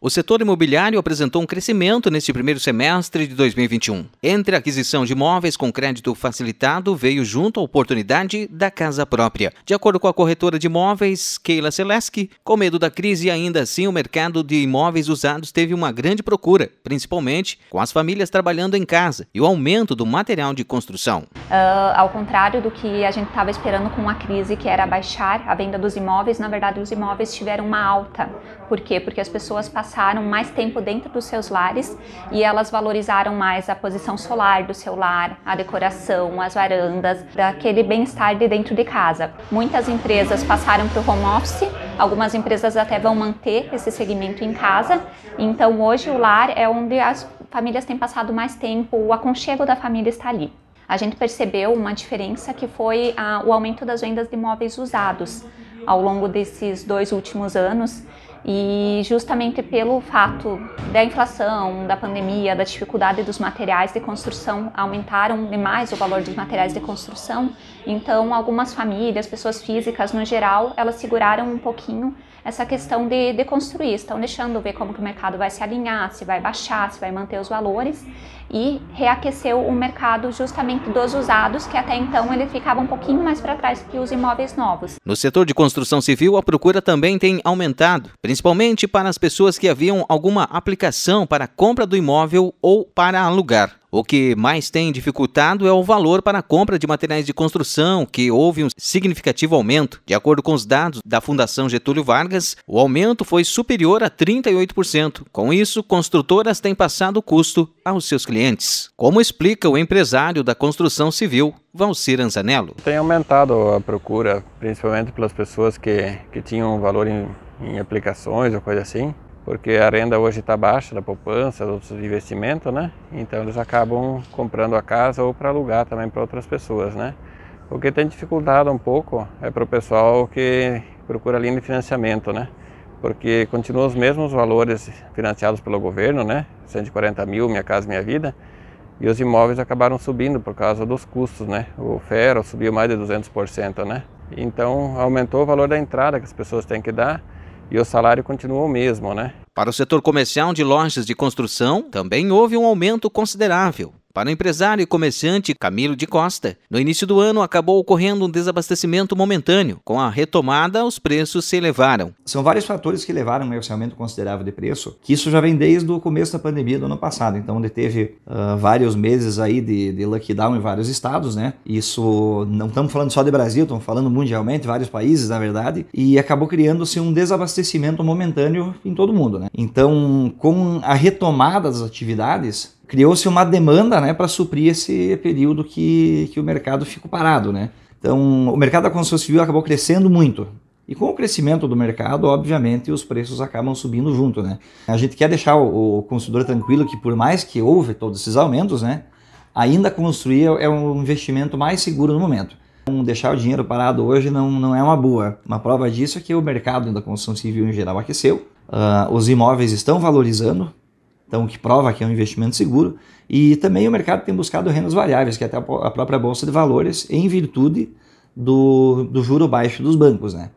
O setor imobiliário apresentou um crescimento neste primeiro semestre de 2021. Entre a aquisição de imóveis com crédito facilitado, veio junto a oportunidade da casa própria. De acordo com a corretora de imóveis, Keila Seleski, com medo da crise, ainda assim o mercado de imóveis usados teve uma grande procura, principalmente com as famílias trabalhando em casa e o aumento do material de construção. Uh, ao contrário do que a gente estava esperando com a crise, que era baixar a venda dos imóveis, na verdade os imóveis tiveram uma alta. Por quê? Porque as pessoas passaram mais tempo dentro dos seus lares e elas valorizaram mais a posição solar do seu lar, a decoração, as varandas, daquele bem-estar de dentro de casa. Muitas empresas passaram para o home office, algumas empresas até vão manter esse segmento em casa. Então hoje o lar é onde as famílias têm passado mais tempo, o aconchego da família está ali a gente percebeu uma diferença que foi a, o aumento das vendas de imóveis usados ao longo desses dois últimos anos. E justamente pelo fato da inflação, da pandemia, da dificuldade dos materiais de construção, aumentaram demais o valor dos materiais de construção. Então, algumas famílias, pessoas físicas no geral, elas seguraram um pouquinho essa questão de, de construir, estão deixando ver como que o mercado vai se alinhar, se vai baixar, se vai manter os valores e reaqueceu o mercado justamente dos usados, que até então ele ficava um pouquinho mais para trás que os imóveis novos. No setor de construção civil, a procura também tem aumentado, principalmente para as pessoas que haviam alguma aplicação para compra do imóvel ou para alugar. O que mais tem dificultado é o valor para a compra de materiais de construção, que houve um significativo aumento. De acordo com os dados da Fundação Getúlio Vargas, o aumento foi superior a 38%. Com isso, construtoras têm passado o custo aos seus clientes. Como explica o empresário da construção civil, Valcir Anzanello. Tem aumentado a procura, principalmente pelas pessoas que, que tinham um valor em em aplicações ou coisa assim, porque a renda hoje está baixa da poupança, dos investimentos, né? Então eles acabam comprando a casa ou para alugar também para outras pessoas, né? O que tem dificultado um pouco é para o pessoal que procura linha de financiamento, né? Porque continuam os mesmos valores financiados pelo governo, né? 140 mil, Minha Casa Minha Vida, e os imóveis acabaram subindo por causa dos custos, né? O ferro subiu mais de 200%, né? Então aumentou o valor da entrada que as pessoas têm que dar e o salário continua o mesmo, né? Para o setor comercial de lojas de construção, também houve um aumento considerável. Para o empresário e comerciante Camilo de Costa, no início do ano acabou ocorrendo um desabastecimento momentâneo. Com a retomada, os preços se elevaram. São vários fatores que levaram a esse aumento considerável de preço, que isso já vem desde o começo da pandemia do ano passado. Então, onde teve uh, vários meses aí de, de lockdown em vários estados, né? Isso não estamos falando só de Brasil, estamos falando mundialmente, vários países, na verdade, e acabou criando-se um desabastecimento momentâneo em todo o mundo, né? Então, com a retomada das atividades, criou-se uma demanda né, para suprir esse período que, que o mercado ficou parado. Né? Então, o mercado da construção civil acabou crescendo muito. E com o crescimento do mercado, obviamente, os preços acabam subindo junto. Né? A gente quer deixar o, o consumidor tranquilo que, por mais que houve todos esses aumentos, né, ainda construir é, é um investimento mais seguro no momento. Então, deixar o dinheiro parado hoje não, não é uma boa. Uma prova disso é que o mercado da construção civil em geral aqueceu, uh, os imóveis estão valorizando, então, o que prova que é um investimento seguro. E também o mercado tem buscado rendas variáveis, que é até a própria Bolsa de Valores, em virtude do, do juro baixo dos bancos. Né?